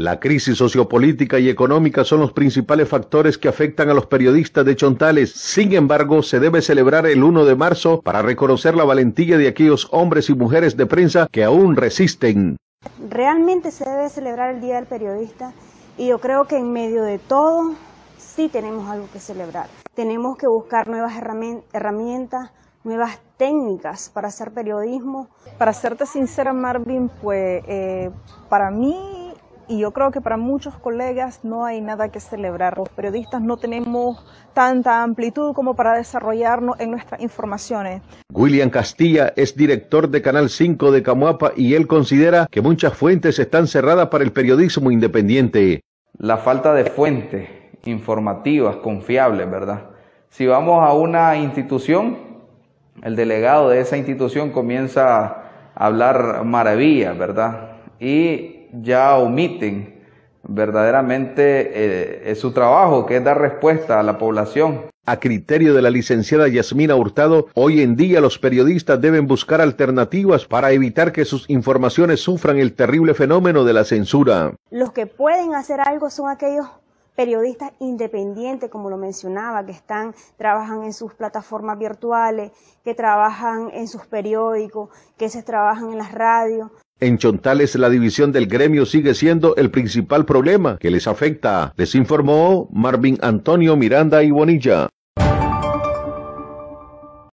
La crisis sociopolítica y económica son los principales factores que afectan a los periodistas de Chontales. Sin embargo, se debe celebrar el 1 de marzo para reconocer la valentía de aquellos hombres y mujeres de prensa que aún resisten. Realmente se debe celebrar el Día del Periodista y yo creo que en medio de todo sí tenemos algo que celebrar. Tenemos que buscar nuevas herramientas, nuevas técnicas para hacer periodismo. Para serte sincera, Marvin, pues eh, para mí y yo creo que para muchos colegas no hay nada que celebrar. Los periodistas no tenemos tanta amplitud como para desarrollarnos en nuestras informaciones. William Castilla es director de Canal 5 de Camuapa y él considera que muchas fuentes están cerradas para el periodismo independiente. La falta de fuentes informativas, confiables, ¿verdad? Si vamos a una institución, el delegado de esa institución comienza a hablar maravillas, ¿verdad? Y ya omiten verdaderamente eh, su trabajo, que es dar respuesta a la población. A criterio de la licenciada Yasmina Hurtado, hoy en día los periodistas deben buscar alternativas para evitar que sus informaciones sufran el terrible fenómeno de la censura. Los que pueden hacer algo son aquellos periodistas independientes, como lo mencionaba, que están, trabajan en sus plataformas virtuales, que trabajan en sus periódicos, que se trabajan en las radios. En Chontales la división del gremio sigue siendo el principal problema que les afecta, les informó Marvin Antonio Miranda y Bonilla.